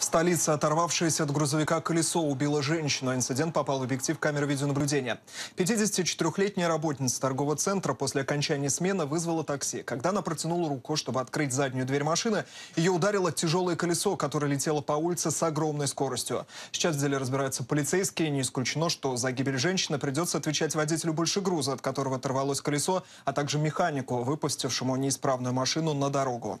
В столице оторвавшееся от грузовика колесо убило женщину. Инцидент попал в объектив камеры видеонаблюдения. 54-летняя работница торгового центра после окончания смены вызвала такси. Когда она протянула руку, чтобы открыть заднюю дверь машины, ее ударило тяжелое колесо, которое летело по улице с огромной скоростью. Сейчас в деле разбираются полицейские. Не исключено, что за гибель женщины придется отвечать водителю больше груза, от которого оторвалось колесо, а также механику, выпустившему неисправную машину на дорогу.